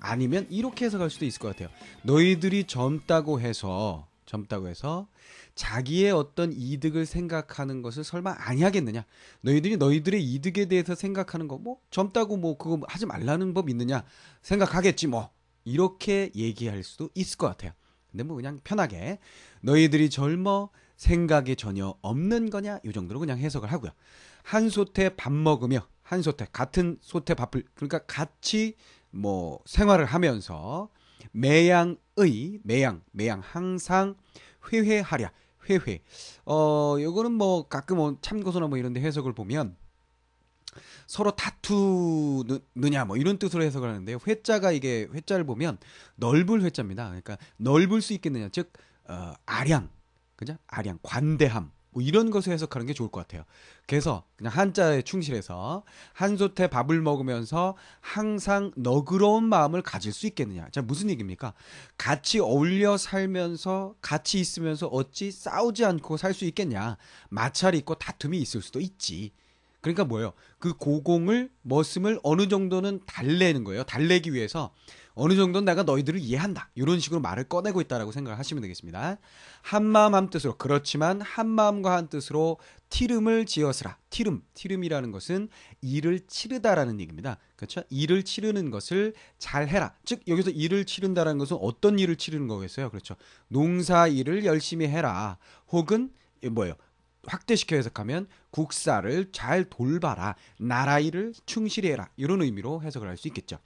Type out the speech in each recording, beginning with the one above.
아니면 이렇게 해석할 수도 있을 것 같아요. 너희들이 젊다고 해서 젊다고 해서 자기의 어떤 이득을 생각하는 것을 설마 아니하겠느냐? 너희들이 너희들의 이득에 대해서 생각하는 거뭐 젊다고 뭐 그거 하지 말라는 법 있느냐? 생각하겠지 뭐 이렇게 얘기할 수도 있을 것 같아요. 근데 뭐 그냥 편하게 너희들이 젊어 생각이 전혀 없는 거냐 이 정도로 그냥 해석을 하고요. 한 소태 밥 먹으며 한 소태 같은 소태 밥을 그러니까 같이 뭐 생활을 하면서 매양의 매양 매양 항상 회회하랴 회회 어 요거는 뭐 가끔 참고서나 뭐 이런 데 해석을 보면 서로 다투느냐 뭐 이런 뜻으로 해석을 하는데 회자가 이게 회자를 보면 넓을 회자입니다. 그러니까 넓을 수 있겠느냐 즉 어, 아량 그죠 아량 관대함 뭐 이런 것을 해석하는 게 좋을 것 같아요. 그래서 그냥 한자에 충실해서 한솥에 밥을 먹으면서 항상 너그러운 마음을 가질 수 있겠느냐. 자, 무슨 얘기입니까? 같이 어울려 살면서 같이 있으면서 어찌 싸우지 않고 살 수 있겠냐. 마찰이 있고 다툼이 있을 수도 있지. 그러니까 뭐예요? 그 고공을 머슴을 어느 정도는 달래는 거예요. 달래기 위해서 어느 정도는 내가 너희들을 이해한다. 이런 식으로 말을 꺼내고 있다라고 생각을 하시면 되겠습니다. 한 마음 한 뜻으로 그렇지만 한 마음과 한 뜻으로 티름을 지었으라. 티름, 티름이라는 것은 일을 치르다라는 얘기입니다. 그렇죠? 일을 치르는 것을 잘 해라. 즉 여기서 일을 치른다라는 것은 어떤 일을 치르는 거겠어요? 그렇죠. 농사 일을 열심히 해라. 혹은 뭐예요? 확대시켜 해석하면 국사를 잘 돌봐라, 나라 일을 충실히 해라 이런 의미로 해석을 할 수 있겠죠.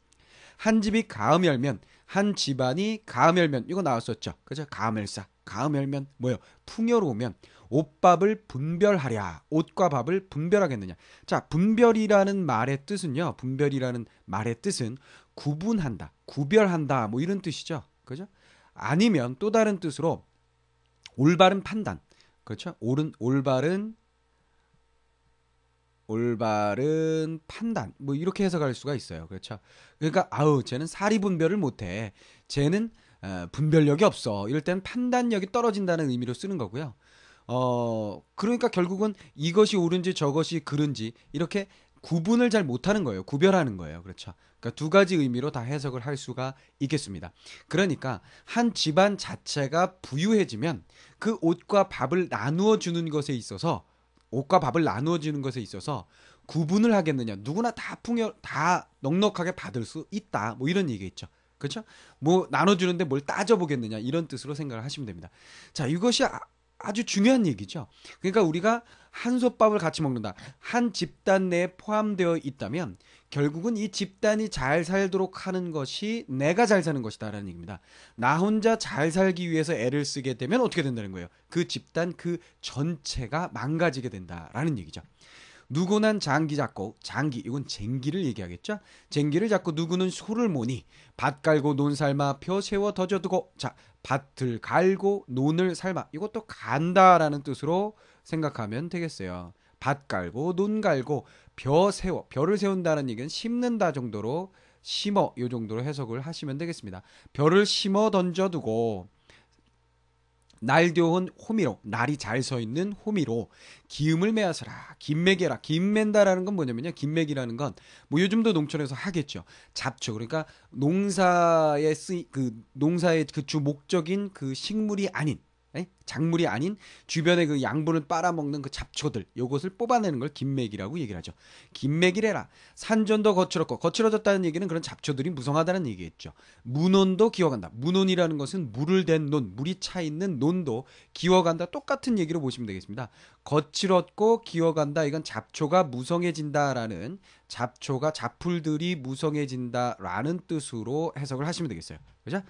한 집이 가음 열면 한 집안이 가음 열면 이거 나왔었죠. 그죠? 가음열사, 가음열면 뭐요? 풍요로우면 옷밥을 분별하랴. 옷과 밥을 분별하겠느냐. 자, 분별이라는 말의 뜻은요. 분별이라는 말의 뜻은 구분한다, 구별한다 뭐 이런 뜻이죠. 그죠? 아니면 또 다른 뜻으로 올바른 판단, 그렇죠? 옳은 올바른 올바른 판단 뭐 이렇게 해석할 수가 있어요. 그렇죠? 그러니까 아우 쟤는 사리 분별을 못해. 쟤는 어, 분별력이 없어. 이럴 땐 판단력이 떨어진다는 의미로 쓰는 거고요. 어 그러니까 결국은 이것이 옳은지 저것이 그른지 이렇게 구분을 잘 못하는 거예요. 구별하는 거예요. 그렇죠. 그러니까 두 가지 의미로 다 해석을 할 수가 있겠습니다. 그러니까 한 집안 자체가 부유해지면 그 옷과 밥을 나누어 주는 것에 있어서 옷과 밥을 나누어 주는 것에 있어서 구분을 하겠느냐. 누구나 다 풍요 다 넉넉하게 받을 수 있다. 뭐 이런 얘기있죠 그렇죠? 뭐 나눠 주는데 뭘 따져 보겠느냐 이런 뜻으로 생각을 하시면 됩니다. 자, 이것이 아, 아주 중요한 얘기죠. 그러니까 우리가 한솥밥을 같이 먹는다. 한 집단 내에 포함되어 있다면 결국은 이 집단이 잘 살도록 하는 것이 내가 잘 사는 것이다라는 얘기입니다. 나 혼자 잘 살기 위해서 애를 쓰게 되면 어떻게 된다는 거예요? 그 집단 그 전체가 망가지게 된다라는 얘기죠. 누구난 장기 잡고 장기 이건 쟁기를 얘기하겠죠. 쟁기를 잡고 누구는 소를 모니 밭 갈고 논 삶아 표 세워 더져두고 자 밭을 갈고 논을 삶아 이것도 간다라는 뜻으로 생각하면 되겠어요. 밭 갈고 논 갈고 벼 세워 벼를 세운다는 얘기는 심는다 정도로 심어 요 정도로 해석을 하시면 되겠습니다. 벼를 심어 던져두고 날교훈 호미로 날이 잘 서 있는 호미로 기음을 매하서라 김매개라 김맨다라는 건 뭐냐면요 김매기라는 건 뭐 요즘도 농촌에서 하겠죠 잡초 그러니까 농사에 쓰그 농사의 그주 목적인 그 식물이 아닌 예? 작물이 아닌 주변의 그 양분을 빨아먹는 그 잡초들 요것을 뽑아내는 걸 김맥이라고 얘기를 하죠. 김맥이래라. 산전도 거칠었고 거칠어졌다는 얘기는 그런 잡초들이 무성하다는 얘기겠죠. 문온도 기어간다. 문온이라는 것은 물을 댄 논, 물이 차 있는 논도 기어간다. 똑같은 얘기로 보시면 되겠습니다. 거칠었고 기어간다. 이건 잡초가 무성해진다라는 잡초가 잡풀들이 무성해진다라는 뜻으로 해석을 하시면 되겠어요. 그죠?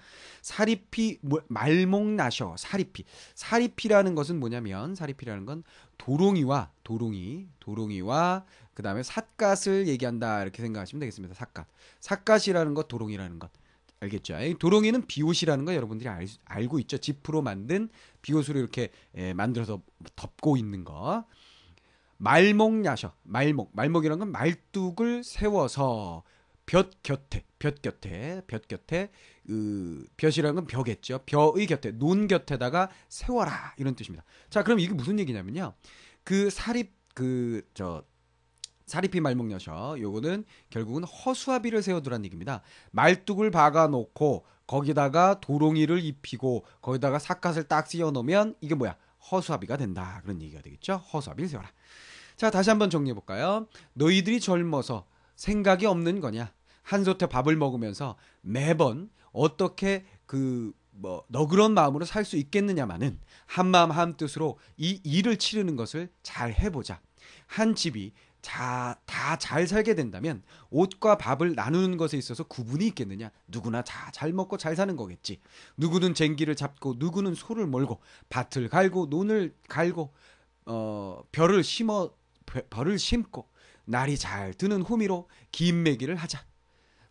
사리피 뭐, 말목나셔 사리피 사리피라는 것은 뭐냐면 사리피라는 건 도롱이와 도롱이 도롱이와 그 다음에 삿갓을 얘기한다 이렇게 생각하시면 되겠습니다. 삿갓 삿갓이라는 것 도롱이라는 것 알겠죠? 도롱이는 비옷이라는 거 여러분들이 알, 알고 있죠? 지프로 만든 비옷으로 이렇게 에, 예, 만들어서 덮고 있는 거. 말목야셔, 말목, 말목이라는건 말뚝을 세워서 볕 곁에, 볕 곁에, 볕 곁에, 으, 볕이라는 건 벽겠죠. 벽의 곁에, 논 곁에다가 세워라 이런 뜻입니다. 자, 그럼 이게 무슨 얘기냐면요. 그 사립 그저 사리피 말목여셔 요거는 결국은 허수아비를 세워두란 얘기입니다. 말뚝을 박아놓고 거기다가 도롱이를 입히고 거기다가 삿갓을 딱 씌워놓으면 이게 뭐야 허수아비가 된다 그런 얘기가 되겠죠. 허수아비를 세워라. 자 다시 한번 정리해 볼까요? 너희들이 젊어서 생각이 없는 거냐? 한솥에 밥을 먹으면서 매번 어떻게 그 뭐 너그런 마음으로 살 수 있겠느냐마는 한마음 한뜻으로 이 일을 치르는 것을 잘 해보자. 한 집이 다잘 살게 된다면 옷과 밥을 나누는 것에 있어서 구분이 있겠느냐? 누구나 다 잘 먹고 잘 사는 거겠지. 누구는 쟁기를 잡고 누구는 소를 몰고 밭을 갈고 논을 갈고 어 벼를 심어 벌을 심고 날이 잘 드는 호미로 김매기를 하자.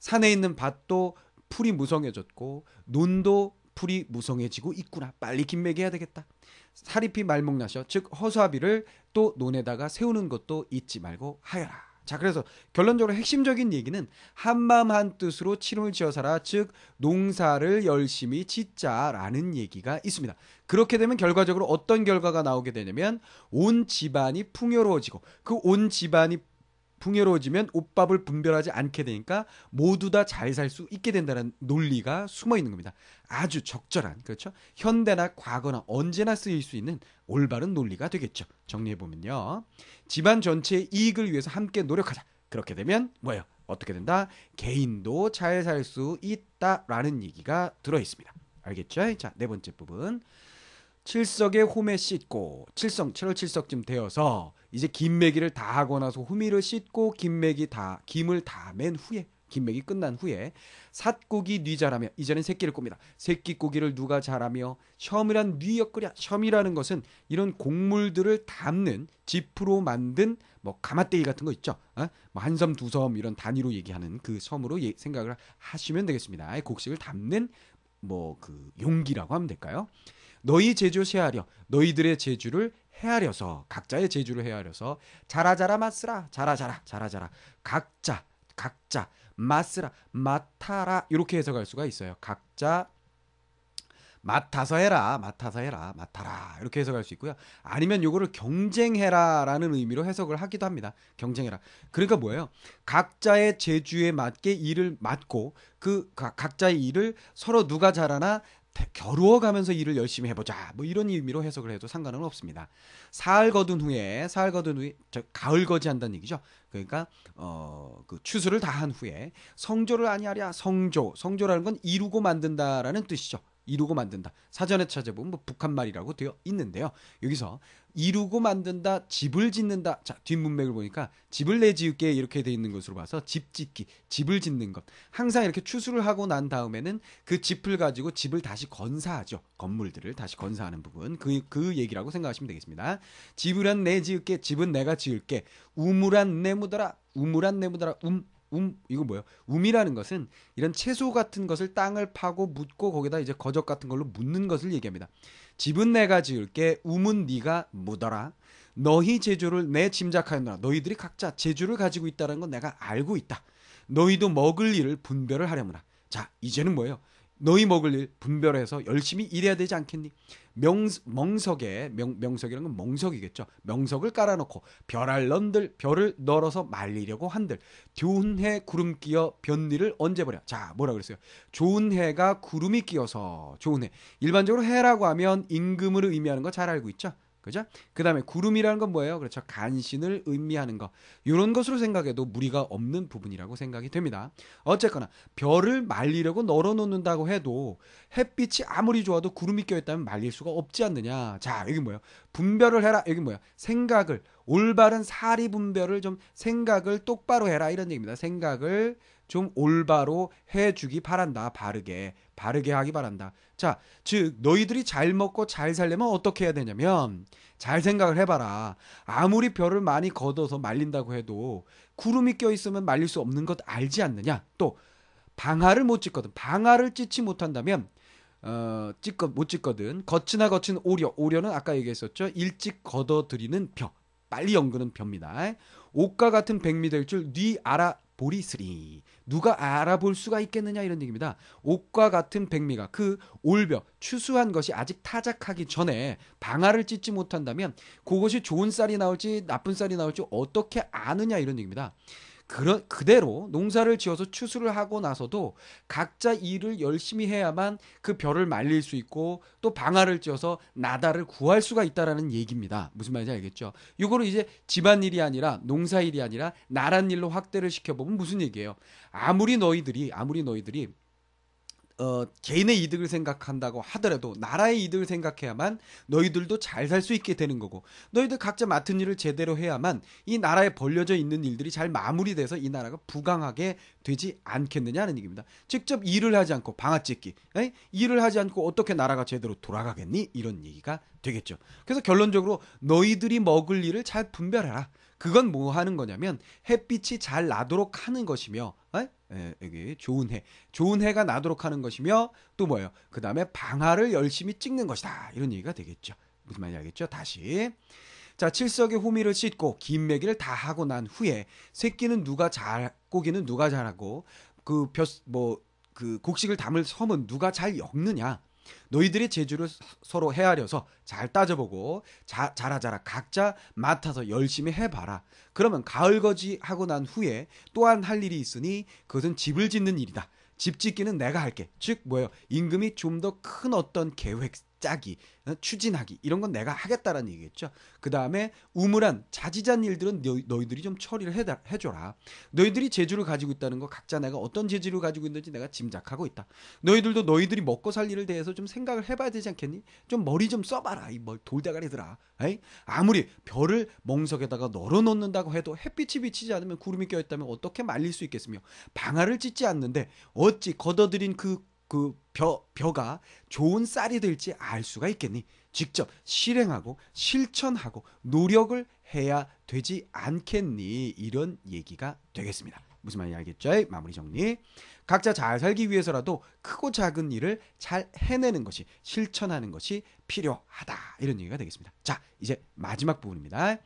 산에 있는 밭도 풀이 무성해졌고 논도 풀이 무성해지고 있구나. 빨리 김매기 해야 되겠다. 사리피 말목나셔 즉 허수아비를 또 논에다가 세우는 것도 잊지 말고 하여라. 자, 그래서 결론적으로 핵심적인 얘기는 한마음 한 뜻으로 치름을 지어 살아, 즉 농사를 열심히 짓자라는 얘기가 있습니다. 그렇게 되면 결과적으로 어떤 결과가 나오게 되냐면 온 집안이 풍요로워지고 그 온 집안이 풍요로워지면 옷밥을 분별하지 않게 되니까 모두 다 잘 살 수 있게 된다는 논리가 숨어 있는 겁니다. 아주 적절한 그렇죠? 현대나 과거나 언제나 쓰일 수 있는 올바른 논리가 되겠죠. 정리해 보면요. 집안 전체의 이익을 위해서 함께 노력하자. 그렇게 되면 뭐예요? 어떻게 된다? 개인도 잘 살 수 있다라는 얘기가 들어 있습니다. 알겠죠? 자, 네 번째 부분. 칠석에 홈에 씻고 칠성 7월 칠석쯤 되어서 이제 김매기를 다 하고 나서 후미를 씻고 김매기 다 김을 다 맨 후에 김맥이 끝난 후에 삿고기 뉘자라며 이제는 새끼를 꼽니다. 새끼 고기를 누가 자라며 셔이란 뉘역거랴 셔이라는 것은 이런 곡물들을 담는 지프로 만든 뭐가마떼기 같은 거 있죠. 어? 뭐 한 섬 두섬 이런 단위로 얘기하는 그 섬으로 예, 생각을 하시면 되겠습니다. 곡식을 담는 뭐 그 용기라고 하면 될까요? 너희 제주 세하려 너희들의 제주를 헤아려서 각자의 제주를 헤아려서 자라자라 맞으라 자라자라 자라자라 각자 각자 마스라 맡아라 이렇게 해석할 수가 있어요. 각자 맡아서 해라, 맡아서 해라, 맡아라 이렇게 해석할 수 있고요. 아니면 요거를 경쟁해라라는 의미로 해석을 하기도 합니다. 경쟁해라. 그러니까 뭐예요? 각자의 재주에 맞게 일을 맡고 그 각자의 일을 서로 누가 잘하나 겨루어가면서 일을 열심히 해보자 뭐 이런 의미로 해석을 해도 상관은 없습니다. 사흘 거둔 후에 사흘 거둔 후에 즉 가을 거지한다는 얘기죠. 그러니까 어그 추수를 다 한 후에 성조를 아니하랴 성조 성조라는 건 이루고 만든다라는 뜻이죠. 이루고 만든다. 사전에 찾아보면 뭐 북한 말이라고 되어 있는데요. 여기서 이루고 만든다, 집을 짓는다. 자, 뒷문맥을 보니까 집을 내지을게 이렇게 돼 있는 것으로 봐서 집 짓기, 집을 짓는 것. 항상 이렇게 추수를 하고 난 다음에는 그 집을 가지고 집을 다시 건사하죠. 건물들을 다시 건사하는 부분. 그, 그 얘기라고 생각하시면 되겠습니다. 집을한 내지을게, 집은 내가 지을게. 우물한 내무더라, 우물한 내무더라, 움, 움 이거 뭐예 움이라는 것은 이런 채소 같은 것을 땅을 파고 묻고 거기다 이제 거적 같은 걸로 묻는 것을 얘기합니다. 집은 내가 지을게 움은 네가 묻어라. 너희 제주를 내 짐작하였노라. 너희들이 각자 제주를 가지고 있다는 건 내가 알고 있다. 너희도 먹을 일을 분별을 하려무나. 자, 이제는 뭐예요? 너희 먹을 일 분별해서 열심히 일해야 되지 않겠니? 명, 멍석에 명, 명석이라는 건 멍석이겠죠. 명석을 깔아놓고 별할 런들 별을 널어서 말리려고 한들 좋은 해 구름 끼어 변리를 언제 버려? 자 뭐라 그랬어요? 좋은 해가 구름이 끼어서 좋은 해. 일반적으로 해라고 하면 임금을 의미하는 거 잘 알고 있죠. 그죠? 그 다음에 구름이라는 건 뭐예요? 그렇죠. 간신을 의미하는 것. 이런 것으로 생각해도 무리가 없는 부분이라고 생각이 됩니다. 어쨌거나, 별을 말리려고 널어 놓는다고 해도 햇빛이 아무리 좋아도 구름이 껴있다면 말릴 수가 없지 않느냐. 자, 여기 뭐예요? 분별을 해라. 여기 뭐예요? 생각을, 올바른 사리 분별을 좀 생각을 똑바로 해라. 이런 얘기입니다. 생각을 좀 올바로 해주기 바란다. 바르게. 바르게 하기 바란다. 자, 즉, 너희들이 잘 먹고 잘 살려면 어떻게 해야 되냐면, 잘 생각을 해봐라. 아무리 벼를 많이 걷어서 말린다고 해도, 구름이 껴있으면 말릴 수 없는 것 알지 않느냐? 또, 방아를 못 찢거든. 방아를 찢지 못한다면, 어, 찍거못 찢거든. 거치나 거친 오려. 오려는 아까 얘기했었죠. 일찍 걷어들이는 벼. 빨리 연그는 벼입니다. 옷과 같은 백미 될줄네 알아 보리스리 누가 알아볼 수가 있겠느냐 이런 얘기입니다. 옥과 같은 백미가 그올벼 추수한 것이 아직 타작하기 전에 방아를 찢지 못한다면 그것이 좋은 쌀이 나올지 나쁜 쌀이 나올지 어떻게 아느냐 이런 얘기입니다. 그런 그대로 농사를 지어서 추수를 하고 나서도 각자 일을 열심히 해야만 그 벼를 말릴 수 있고 또 방아를 지어서 나다를 구할 수가 있다라는 얘기입니다. 무슨 말인지 알겠죠? 이거를 이제 집안일이 아니라 농사일이 아니라 나란 일로 확대를 시켜 보면 무슨 얘기예요? 아무리 너희들이 아무리 너희들이 어, 개인의 이득을 생각한다고 하더라도 나라의 이득을 생각해야만 너희들도 잘 살 수 있게 되는 거고 너희들 각자 맡은 일을 제대로 해야만 이 나라에 벌려져 있는 일들이 잘 마무리돼서 이 나라가 부강하게 되지 않겠느냐는 얘기입니다. 직접 일을 하지 않고 방아찍기, 에이? 일을 하지 않고 어떻게 나라가 제대로 돌아가겠니? 이런 얘기가 되겠죠. 그래서 결론적으로 너희들이 먹을 일을 잘 분별해라. 그건 뭐 하는 거냐면 햇빛이 잘 나도록 하는 것이며, 이여 좋은 해, 좋은 해가 나도록 하는 것이며 또 뭐예요? 그 다음에 방아를 열심히 찍는 것이다. 이런 얘기가 되겠죠. 무슨 말인지 알겠죠? 다시 자, 칠석에 호미를 씻고 김매기를 다 하고 난 후에 새끼는 누가 잘 고기는 누가 잘하고 그벼뭐그 뭐, 그 곡식을 담을 섬은 누가 잘 엮느냐 너희들이 제주를 서로 헤아려서 잘 따져보고 자, 자라자라 각자 맡아서 열심히 해봐라. 그러면 가을거지 하고 난 후에 또한 할 일이 있으니 그것은 집을 짓는 일이다. 집 짓기는 내가 할게. 즉 뭐예요? 임금이 좀 더 큰 어떤 계획 짜기, 어, 추진하기 이런 건 내가 하겠다라는 얘기겠죠. 그 다음에 우물한 자지잔 일들은 너, 희들이좀 처리를 해줘라 너희들이 재주를 가지고 있다는 거 각자 내가 어떤 재주를 가지고 있는지 내가 짐작하고 있다. 너희들도 너희들이 먹고 살 일을 대해서 좀 생각을 해봐야 되지 않겠니? 좀 머리 좀 써봐라 이뭘 뭐 돌다가리들아. 에이? 아무리 별을 멍석에다가 널어놓는다고 해도 햇빛이 비치지 않으면 구름이 껴있다면 어떻게 말릴 수 있겠으며 방아를 찢지 않는데 어찌 걷어들인 그그 벼, 벼가 좋은 쌀이 될지 알 수가 있겠니? 직접 실행하고 실천하고 노력을 해야 되지 않겠니? 이런 얘기가 되겠습니다. 무슨 말인지 알겠죠? 마무리 정리. 각자 잘 살기 위해서라도 크고 작은 일을 잘 해내는 것이 실천하는 것이 필요하다. 이런 얘기가 되겠습니다. 자, 이제 마지막 부분입니다.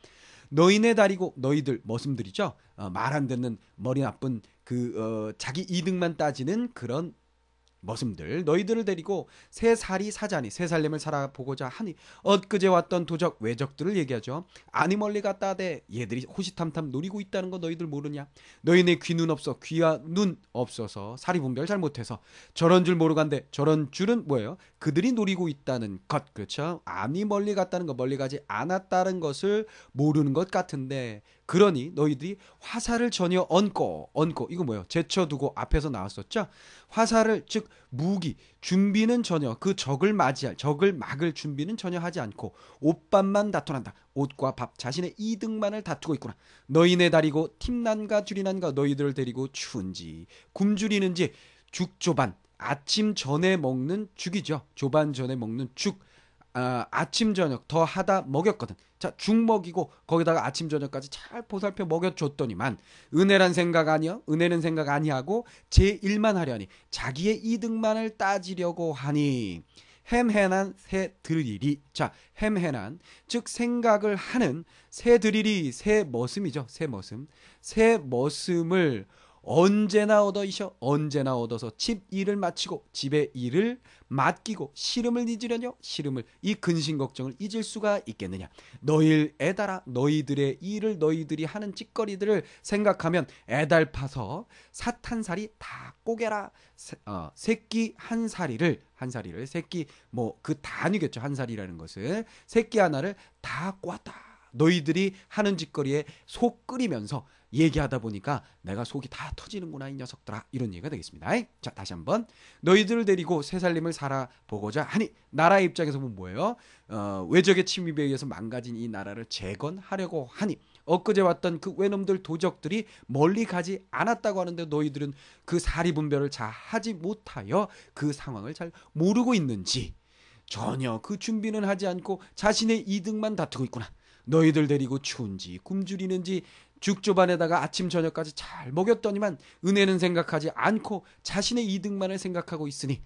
너희네 다리고 너희들 머슴들이죠. 어, 말안 듣는 머리 나쁜 그 어, 자기 이득만 따지는 그런 머슴들 너희들을 데리고 세 살이 사자니 세 살림을 살아보고자 하니 엊그제 왔던 도적 외적들을 얘기하죠. 아니 멀리 갔다 하 얘들이 호시탐탐 노리고 있다는 거 너희들 모르냐? 너희네 귀 눈 없어 귀와 눈 없어서 사리 분별 잘 못해서 저런 줄 모르간데 저런 줄은 뭐예요? 그들이 노리고 있다는 것 그렇죠? 아니 멀리 갔다는 거 멀리 가지 않았다는 것을 모르는 것 같은데 그러니 너희들이 화살을 전혀 얹고 얹고 이거 뭐예요? 제쳐두고 앞에서 나왔었죠. 화살을 즉 무기 준비는 전혀 그 적을 맞이할 적을 막을 준비는 전혀 하지 않고 옷밥만 다투란다. 옷과 밥 자신의 이득만을 다투고 있구나. 너희네 다리고 팀난가 줄이난가 너희들을 데리고 추운지 굶주리는지 죽조반 아침 전에 먹는 죽이죠. 조반 전에 먹는 죽. 아, 아침 저녁 더 하다 먹였거든. 자, 중 먹이고 거기다가 아침 저녁까지 잘 보살펴 먹여줬더니만 은혜란 생각 아니여 은혜는 생각 아니하고 제 일만 하려니 자기의 이득만을 따지려고 하니 햄해난 새들이리 자 햄해난 즉 생각을 하는 새들이리 새 머슴이죠 새 머슴 새 머슴을 언제나 얻어이셔 언제나 얻어서 집 일을 마치고 집의 일을 맡기고 시름을 잊으려뇨 시름을 이 근심 걱정을 잊을 수가 있겠느냐 너희를 애달아 너희들의 일을 너희들이 하는 짓거리들을 생각하면 애달파서 사탄살이 다 꼬개라 새, 어, 새끼 한 사리를 한 사리를 새끼 뭐 그 단위겠죠 한 사리라는 것을 새끼 하나를 다 꼬았다 너희들이 하는 짓거리에 속 끓이면서 얘기하다 보니까 내가 속이 다 터지는구나 이 녀석들아 이런 얘기가 되겠습니다. 자 다시 한번 너희들을 데리고 새살림을 살아보고자 하니 나라의 입장에서 보면 뭐예요? 어, 외적의 침입에 의해서 망가진 이 나라를 재건하려고 하니 엊그제 왔던 그 외놈들 도적들이 멀리 가지 않았다고 하는데 너희들은 그 사리분별을 잘 하지 못하여 그 상황을 잘 모르고 있는지 전혀 그 준비는 하지 않고 자신의 이득만 다투고 있구나. 너희들 데리고 추운지 굶주리는지 죽조반에다가 아침 저녁까지 잘 먹였더니만 은혜는 생각하지 않고 자신의 이득만을 생각하고 있으니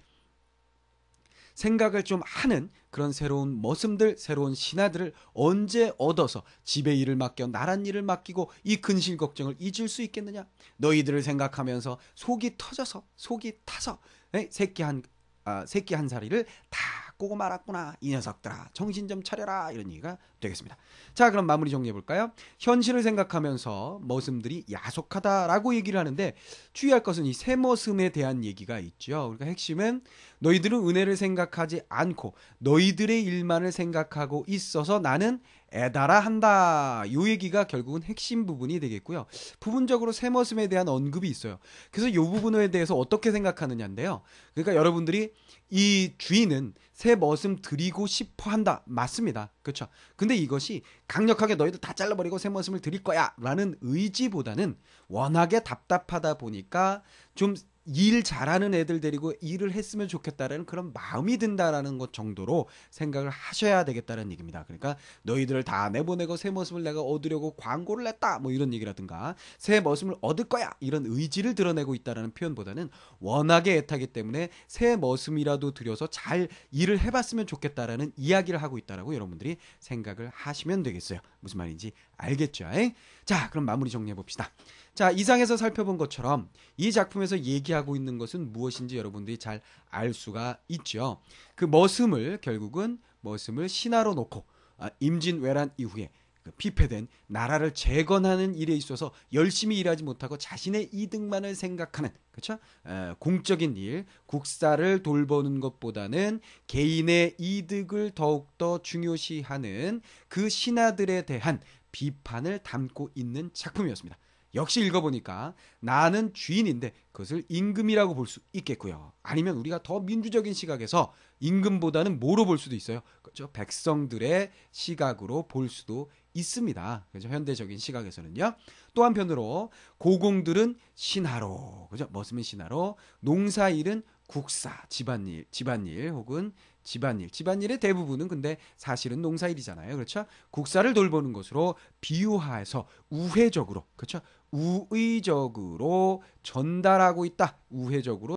생각을 좀 하는 그런 새로운 머슴들, 새로운 신하들을 언제 얻어서 집에 일을 맡겨 나란 일을 맡기고 이근심 걱정을 잊을 수 있겠느냐? 너희들을 생각하면서 속이 터져서 속이 타서 네? 새끼 한 아, 새끼 한 사리를 다 바꾸고 말았구나. 이 녀석들아. 정신 좀 차려라. 이런 얘기가 되겠습니다. 자, 그럼 마무리 정리해 볼까요? 현실을 생각하면서 머슴들이 야속하다라고 얘기를 하는데 주의할 것은 이 새 머슴에 대한 얘기가 있죠. 그러니까 핵심은 너희들은 은혜를 생각하지 않고 너희들의 일만을 생각하고 있어서 나는 애다라 한다. 요 얘기가 결국은 핵심 부분이 되겠고요. 부분적으로 새머슴에 대한 언급이 있어요. 그래서 요 부분에 대해서 어떻게 생각하느냐인데요. 그러니까 여러분들이 이 주인은 새 머슴 드리고 싶어 한다. 맞습니다. 그렇죠. 근데 이것이 강력하게 너희들 다 잘라버리고 새 머슴을 드릴 거야. 라는 의지보다는 워낙에 답답하다 보니까 좀 일 잘하는 애들 데리고 일을 했으면 좋겠다라는 그런 마음이 든다라는 것 정도로 생각을 하셔야 되겠다는 얘기입니다. 그러니까 너희들을 다 내보내고 새 머슴을 내가 얻으려고 광고를 냈다. 뭐 이런 얘기라든가 새 머슴을 얻을 거야. 이런 의지를 드러내고 있다라는 표현보다는 워낙에 애타기 때문에 새 머슴이라도 조사도 들여서 잘 일을 해봤으면 좋겠다라는 이야기를 하고 있다라고 여러분들이 생각을 하시면 되겠어요. 무슨 말인지 알겠죠? 에? 자, 그럼 마무리 정리해 봅시다. 자, 이상에서 살펴본 것처럼 이 작품에서 얘기하고 있는 것은 무엇인지 여러분들이 잘 알 수가 있죠. 그 머슴을 결국은 머슴을 신화로 놓고 아, 임진왜란 이후에 그 피폐된 나라를 재건하는 일에 있어서 열심히 일하지 못하고 자신의 이득만을 생각하는 그렇죠? 에, 공적인 일, 국사를 돌보는 것보다는 개인의 이득을 더욱더 중요시하는 그 신하들에 대한 비판을 담고 있는 작품이었습니다. 역시 읽어보니까 나는 주인인데 그것을 임금이라고 볼 수 있겠고요. 아니면 우리가 더 민주적인 시각에서 임금보다는 뭐로 볼 수도 있어요? 그렇죠? 백성들의 시각으로 볼 수도 있습니다. 그죠? 현대적인 시각에서는요. 또 한편으로 고공들은 신하로, 그죠? 머슴은 신하로, 농사일은 국사, 집안일, 집안일 혹은 집안일. 집안일의 대부분은 근데 사실은 농사일이잖아요. 그렇죠? 국사를 돌보는 것으로 비유화해서 우회적으로, 그렇죠? 우의적으로 전달하고 있다. 우회적으로